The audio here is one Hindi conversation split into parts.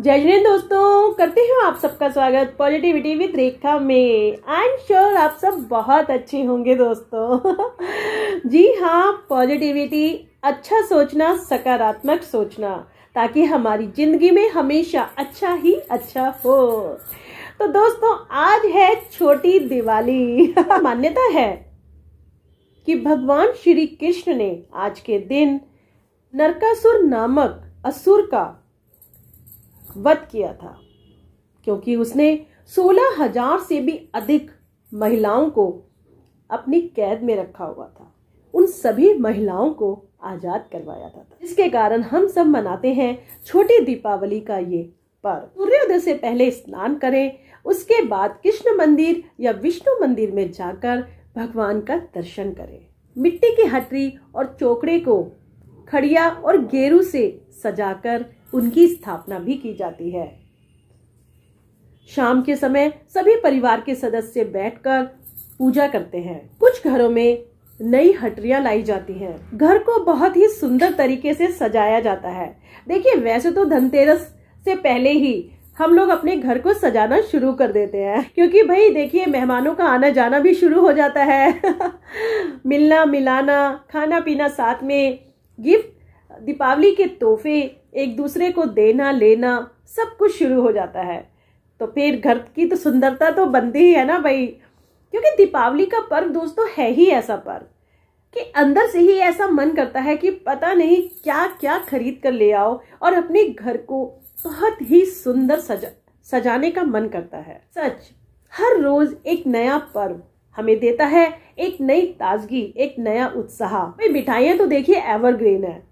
जय जिने दोस्तों करते हैं आप सबका स्वागत पॉजिटिविटी विद रेखा में आई एम श्योर आप सब बहुत अच्छे होंगे दोस्तों जी हाँ पॉजिटिविटी अच्छा सोचना सकारात्मक सोचना ताकि हमारी जिंदगी में हमेशा अच्छा ही अच्छा हो तो दोस्तों आज है छोटी दिवाली मान्यता है कि भगवान श्री कृष्ण ने आज के दिन नरकासुर नामक असुर का वध किया था क्योंकि उसने सोलह हजार से भी अधिक महिलाओं को अपनी कैद में रखा हुआ था उन सभी महिलाओं को आजाद करवाया था इसके कारण हम सब मनाते हैं छोटी दीपावली का ये पर्व सूर्योदय से पहले स्नान करें उसके बाद कृष्ण मंदिर या विष्णु मंदिर में जाकर भगवान का दर्शन करें मिट्टी की हटरी और चोकड़े को खड़िया और गेरू से सजाकर उनकी स्थापना भी की जाती है शाम के समय सभी परिवार के सदस्य बैठकर पूजा करते हैं कुछ घरों में नई हटरियां लाई जाती हैं घर को बहुत ही सुंदर तरीके से सजाया जाता है देखिए वैसे तो धनतेरस से पहले ही हम लोग अपने घर को सजाना शुरू कर देते हैं क्योंकि भाई देखिए मेहमानों का आना जाना भी शुरू हो जाता है मिलना मिलाना खाना पीना साथ में गिफ्ट दीपावली के तोहफे एक दूसरे को देना लेना सब कुछ शुरू हो जाता है तो फिर घर की तो सुंदरता तो बनती ही है ना भाई क्योंकि दीपावली का पर्व दोस्तों है ही ऐसा पर्व कि अंदर से ही ऐसा मन करता है कि पता नहीं क्या क्या खरीद कर ले आओ और अपने घर को बहुत ही सुंदर सजा सजाने का मन करता है सच हर रोज एक नया पर्व हमें देता है एक नई ताजगी एक नया उत्साह मिठाइयाँ तो देखिए एवरग्रीन है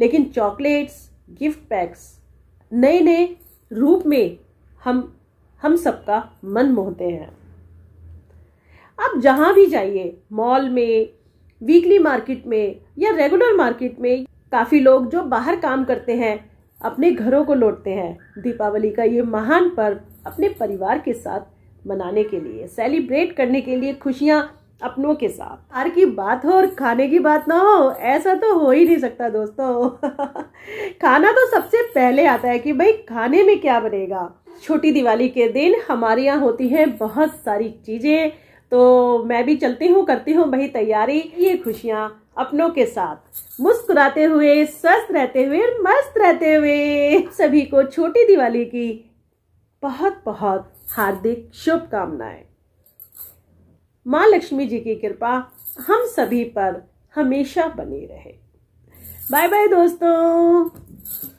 लेकिन चॉकलेट्स गिफ्ट पैक्स नए नए रूप में हम हम सबका मन मोहते हैं आप जहाँ भी जाइए मॉल में वीकली मार्केट में या रेगुलर मार्केट में काफ़ी लोग जो बाहर काम करते हैं अपने घरों को लौटते हैं दीपावली का ये महान पर्व अपने परिवार के साथ मनाने के लिए सेलिब्रेट करने के लिए खुशियाँ अपनों के साथ हर की बात हो और खाने की बात ना हो ऐसा तो हो ही नहीं सकता दोस्तों खाना तो सबसे पहले आता है कि भाई खाने में क्या बनेगा छोटी दिवाली के दिन हमारे यहाँ होती है बहुत सारी चीजें तो मैं भी चलती हूँ करती हूँ भाई तैयारी ये खुशियाँ अपनों के साथ मुस्कुराते हुए स्वस्थ रहते हुए मस्त रहते हुए सभी को छोटी दिवाली की बहुत बहुत हार्दिक शुभकामनाएं माँ लक्ष्मी जी की कृपा हम सभी पर हमेशा बनी रहे बाय बाय दोस्तों